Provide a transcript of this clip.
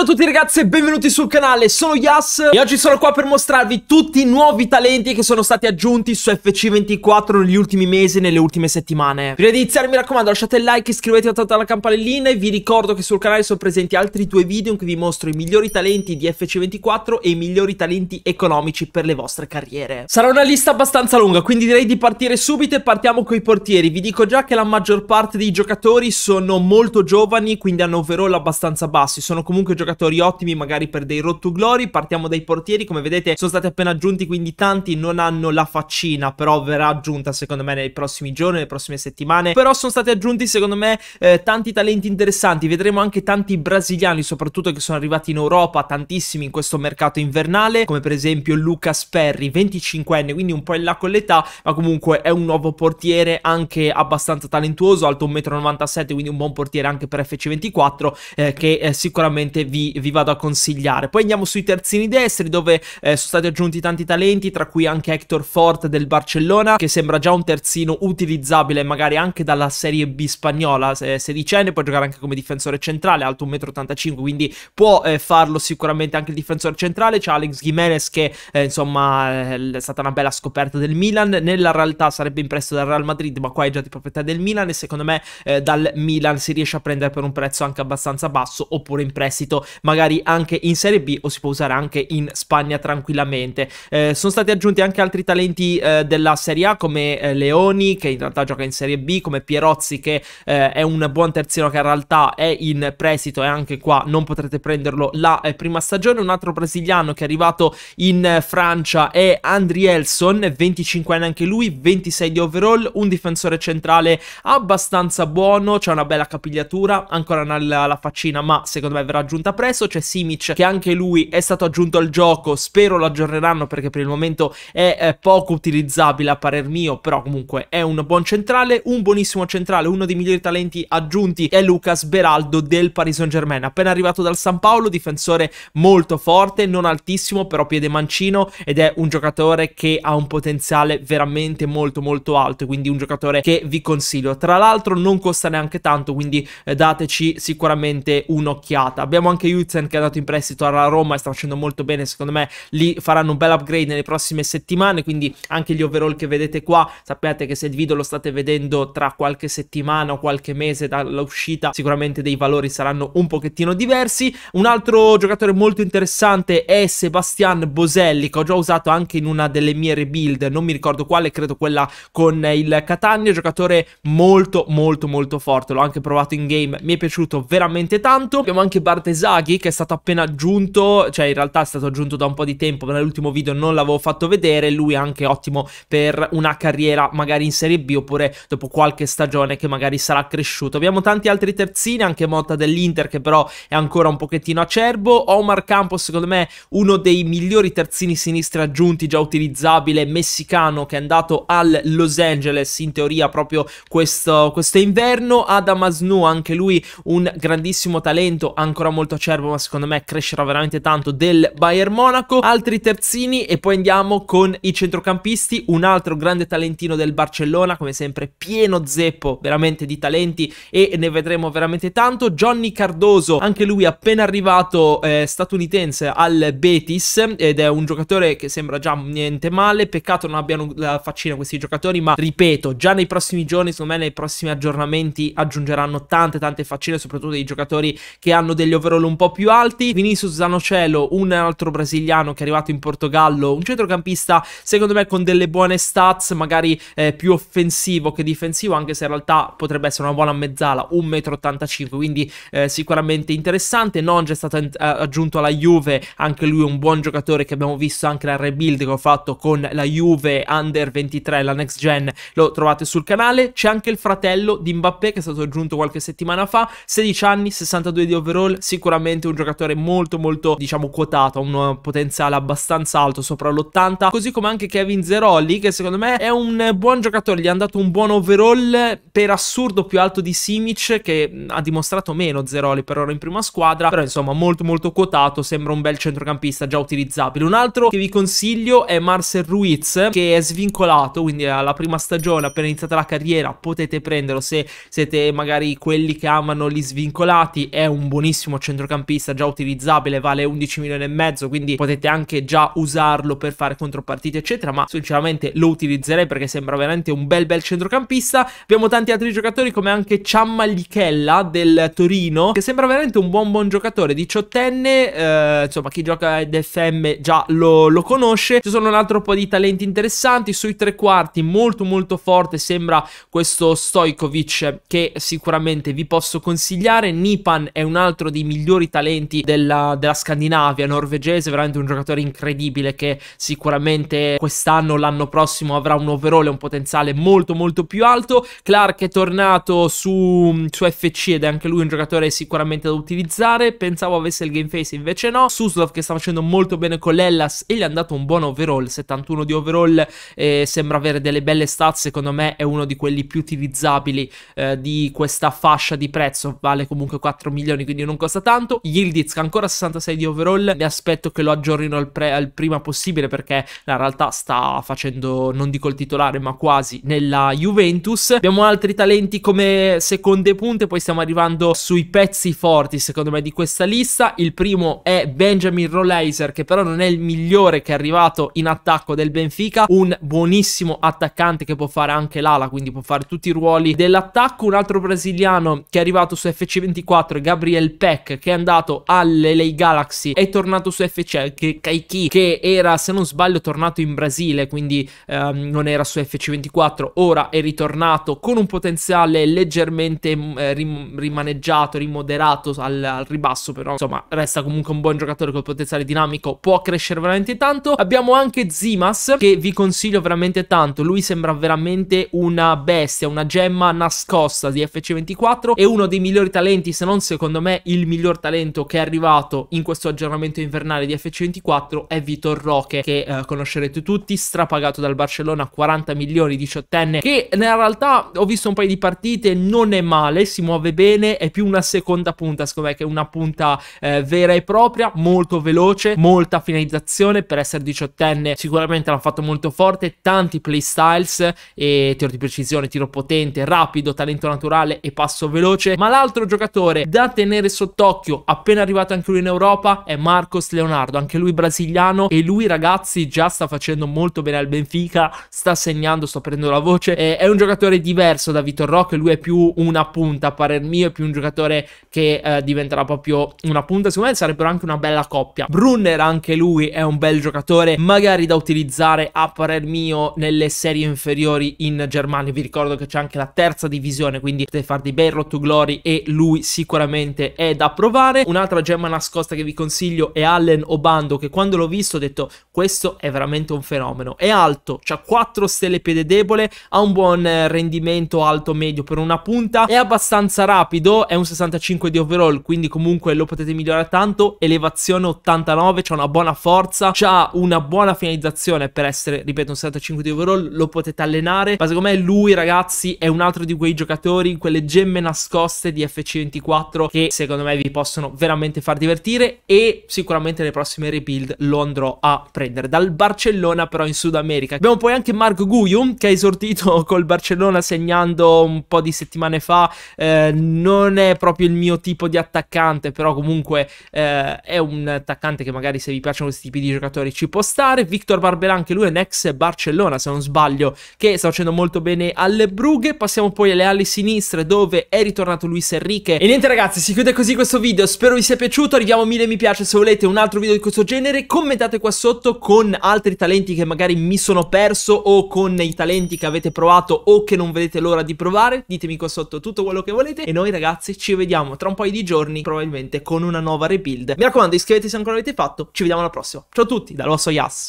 Ciao a tutti ragazzi e benvenuti sul canale, sono Yas e oggi sono qua per mostrarvi tutti i nuovi talenti che sono stati aggiunti su FC24 negli ultimi mesi e nelle ultime settimane. Prima di iniziare mi raccomando lasciate il like, iscrivetevi attraverso la campanellina e vi ricordo che sul canale sono presenti altri due video in cui vi mostro i migliori talenti di FC24 e i migliori talenti economici per le vostre carriere. Sarà una lista abbastanza lunga quindi direi di partire subito e partiamo con i portieri. Vi dico già che la maggior parte dei giocatori sono molto giovani quindi hanno overall abbastanza bassi, sono comunque giocatori giocatori ottimi magari per dei road to glory. Partiamo dai portieri, come vedete sono stati appena aggiunti, quindi tanti non hanno la faccina, però verrà aggiunta secondo me nei prossimi giorni, nelle prossime settimane. Però sono stati aggiunti secondo me eh, tanti talenti interessanti, vedremo anche tanti brasiliani soprattutto che sono arrivati in Europa, tantissimi in questo mercato invernale, come per esempio Lucas Perry, 25enne, quindi un po' in là con l'età, ma comunque è un nuovo portiere anche abbastanza talentuoso, alto 1,97 m, quindi un buon portiere anche per FC24 eh, che eh, sicuramente vi vi, vi, vado a consigliare. Poi andiamo sui terzini destri dove eh, sono stati aggiunti tanti talenti, tra cui anche Hector Fort del Barcellona, che sembra già un terzino utilizzabile magari anche dalla Serie B spagnola, eh, sedicenne, può giocare anche come difensore centrale, alto 1,85 m, quindi può eh, farlo sicuramente anche il difensore centrale. C'è Alex Jimenez che eh, insomma eh, è stata una bella scoperta del Milan, nella realtà sarebbe in prestito dal Real Madrid, ma qua è già di proprietà del Milan e secondo me eh, dal Milan si riesce a prendere per un prezzo anche abbastanza basso oppure in prestito magari anche in Serie B o si può usare anche in Spagna tranquillamente. Eh, sono stati aggiunti anche altri talenti eh, della Serie A come eh, Leoni che in realtà gioca in Serie B, come Pierozzi che eh, è un buon terzino che in realtà è in prestito e anche qua non potrete prenderlo la eh, prima stagione. Un altro brasiliano che è arrivato in Francia è Andrielson, 25 anni anche lui, 26 di overall, un difensore centrale abbastanza buono, c'è una bella capigliatura, ancora non ha la faccina ma secondo me verrà aggiunta presto, c'è Simic che anche lui è stato aggiunto al gioco, spero lo aggiorneranno perché per il momento è, poco utilizzabile a parer mio, però comunque è un buon centrale, un buonissimo centrale, uno dei migliori talenti aggiunti è Lucas Beraldo del Paris Saint Germain, appena arrivato dal San Paolo, difensore molto forte, non altissimo, però piede mancino ed è un giocatore che ha un potenziale veramente molto molto alto, quindi un giocatore che vi consiglio. Tra l'altro non costa neanche tanto, quindi eh, dateci sicuramente un'occhiata. Abbiamo anche Huitzen che è andato in prestito alla Roma e sta facendo molto bene, secondo me lì faranno un bel upgrade nelle prossime settimane, quindi anche gli overall che vedete qua, sappiate che se il video lo state vedendo tra qualche settimana o qualche mese dall'uscita, sicuramente dei valori saranno un pochettino diversi. Un altro giocatore molto interessante è Sebastian Boselli, che ho già usato anche in una delle mie rebuild, non mi ricordo quale, credo quella con il Catania, giocatore molto molto molto forte, l'ho anche provato in game, mi è piaciuto veramente tanto. Abbiamo anche Bartesai Draghi che è stato appena aggiunto, cioè in realtà è stato aggiunto da un po' di tempo, nell'ultimo video non l'avevo fatto vedere, lui è anche ottimo per una carriera magari in Serie B oppure dopo qualche stagione che magari sarà cresciuto. Abbiamo tanti altri terzini, anche Motta dell'Inter che però è ancora un pochettino acerbo, Omar Campos secondo me uno dei migliori terzini sinistri aggiunti, già utilizzabile, messicano che è andato al Los Angeles in teoria proprio questo, questo inverno, Adam Asnu anche lui un grandissimo talento, ancora molto acerbo Acerbo, ma secondo me crescerà veramente tanto del Bayern Monaco. Altri terzini e poi andiamo con i centrocampisti. Un altro grande talentino del Barcellona, come sempre pieno zeppo veramente di talenti e ne vedremo veramente tanto. Johnny Cardoso, anche lui appena arrivato eh, statunitense al Betis ed è un giocatore che sembra già niente male. Peccato non abbiano la faccina questi giocatori, ma ripeto, già nei prossimi giorni, secondo me nei prossimi aggiornamenti aggiungeranno tante tante faccine, soprattutto dei giocatori che hanno degli overall un po' più alti. Vinicius Zanocelo, un altro brasiliano che è arrivato in Portogallo, un centrocampista secondo me con delle buone stats, magari eh, più offensivo che difensivo, anche se in realtà potrebbe essere una buona mezzala, 1,85 m, quindi eh, sicuramente interessante. Nonge è stato eh, aggiunto alla Juve, anche lui è un buon giocatore che abbiamo visto anche la rebuild che ho fatto con la Juve Under 23, la next gen, lo trovate sul canale. C'è anche il fratello di Mbappé che è stato aggiunto qualche settimana fa, 16 anni, 62 di overall, sicuramente sicuramente un giocatore molto molto diciamo quotato, ha un potenziale abbastanza alto, sopra l'80, così come anche Kevin Zerolli che secondo me è un buon giocatore, gli hanno dato un buon overall per assurdo più alto di Simic che ha dimostrato meno Zeroli per ora in prima squadra, però insomma molto molto quotato, sembra un bel centrocampista già utilizzabile. Un altro che vi consiglio è Marcel Ruiz che è svincolato, quindi alla prima stagione appena iniziata la carriera potete prenderlo se siete magari quelli che amano gli svincolati, è un buonissimo centrocampista centrocampista già utilizzabile, vale 11 milioni e mezzo, quindi potete anche già usarlo per fare contropartite, eccetera. Ma sinceramente lo utilizzerei perché sembra veramente un bel bel centrocampista. Abbiamo tanti altri giocatori, come anche Ciammalichella del Torino, che sembra veramente un buon buon giocatore, 18enne. Eh, insomma, chi gioca ad FM già lo, lo conosce. Ci sono un altro po' di talenti interessanti sui tre quarti, molto molto forte. Sembra questo Stojkovic che sicuramente vi posso consigliare. Nipan è un altro dei migliori maggiori talenti della, della Scandinavia norvegese, veramente un giocatore incredibile che sicuramente quest'anno, l'anno prossimo avrà un overall e un potenziale molto molto più alto. Clark è tornato su, su FC ed è anche lui un giocatore sicuramente da utilizzare, pensavo avesse il game face invece no. Suslov che sta facendo molto bene con l'Ellas e gli è andato un buon overall, 71 di overall, eh, sembra avere delle belle stats, secondo me è uno di quelli più utilizzabili eh, di questa fascia di prezzo, vale comunque 4 milioni quindi non costa tanto tanto. Yildiz ancora 66 di overall, mi aspetto che lo aggiornino al, al prima possibile perché la realtà sta facendo, non dico il titolare, ma quasi nella Juventus. Abbiamo altri talenti come seconde punte, poi stiamo arrivando sui pezzi forti secondo me di questa lista. Il primo è Benjamin Rolleiser che però non è il migliore che è arrivato in attacco del Benfica, un buonissimo attaccante che può fare anche l'ala, quindi può fare tutti i ruoli dell'attacco. Un altro brasiliano che è arrivato su FC24 è Gabriel Peck che è andato all'LA Galaxy, è tornato su FC Kaiki, che era se non sbaglio tornato in Brasile, quindi ehm, non era su FC24, ora è ritornato con un potenziale leggermente mm, eh, rim rimaneggiato, rimoderato al, al, ribasso, però insomma resta comunque un buon giocatore col potenziale dinamico, può crescere veramente tanto. Abbiamo anche Zimas che vi consiglio veramente tanto, lui sembra veramente una bestia, una gemma nascosta di FC24, è uno dei migliori talenti, se non secondo me il miglior talento talento che è arrivato in questo aggiornamento invernale di FC24 è Vitor Roque, che eh, conoscerete tutti, strapagato dal Barcellona, 40 milioni, 18enne, che nella realtà ho visto un paio di partite, non è male, si muove bene, è più una seconda punta, secondo me, che una punta eh, vera e propria, molto veloce, molta finalizzazione, per essere 18enne sicuramente l'ha fatto molto forte, tanti playstyles, e tiro di precisione, tiro potente, rapido, talento naturale e passo veloce, ma l'altro giocatore da tenere sott'occhio appena arrivato anche lui in Europa, è Marcos Leonardo, anche lui brasiliano e lui ragazzi già sta facendo molto bene al Benfica, sta segnando, sta prendendo la voce, è un giocatore diverso da Vitor Roque, lui è più una punta a parer mio, è più un giocatore che eh, diventerà proprio una punta, secondo me sarebbero anche una bella coppia. Brunner anche lui è un bel giocatore, magari da utilizzare a parer mio nelle serie inferiori in Germania, vi ricordo che c'è anche la terza divisione, quindi potete far di Berro to Glory e lui sicuramente è da provare fare. Un'altra gemma nascosta che vi consiglio è Allen Obando, che quando l'ho visto ho detto questo è veramente un fenomeno. È alto, ha 4 stelle piede debole, ha un buon eh, rendimento alto-medio per una punta, è abbastanza rapido, è un 65 di overall, quindi comunque lo potete migliorare tanto, elevazione 89, c'ha una buona forza, c'ha una buona finalizzazione per essere, ripeto, un 65 di overall, lo potete allenare, ma secondo me lui ragazzi è un altro di quei giocatori, quelle gemme nascoste di FC24 che secondo me vi possono possono veramente far divertire e sicuramente nelle prossime rebuild lo andrò a prendere. Dal Barcellona però in Sud America. Abbiamo poi anche Marco Guiu che ha esordito col Barcellona segnando un po' di settimane fa. Eh, non è proprio il mio tipo di attaccante, però comunque eh, è un attaccante che magari se vi piacciono questi tipi di giocatori ci può stare. Victor Barberà anche lui è un ex Barcellona se non sbaglio che sta facendo molto bene alle Brughe. Passiamo poi alle ali sinistre dove è ritornato Luis Enrique. E niente ragazzi si chiude così questo video video, spero vi sia piaciuto, arriviamo a 1000 mi piace se volete un altro video di questo genere, commentate qua sotto con altri talenti che magari mi sono perso o con i talenti che avete provato o che non vedete l'ora di provare, ditemi qua sotto tutto quello che volete e noi ragazzi ci vediamo tra un paio di giorni probabilmente con una nuova rebuild. Mi raccomando iscrivetevi se ancora l'avete fatto, ci vediamo alla prossima, ciao a tutti dal vostro Yas!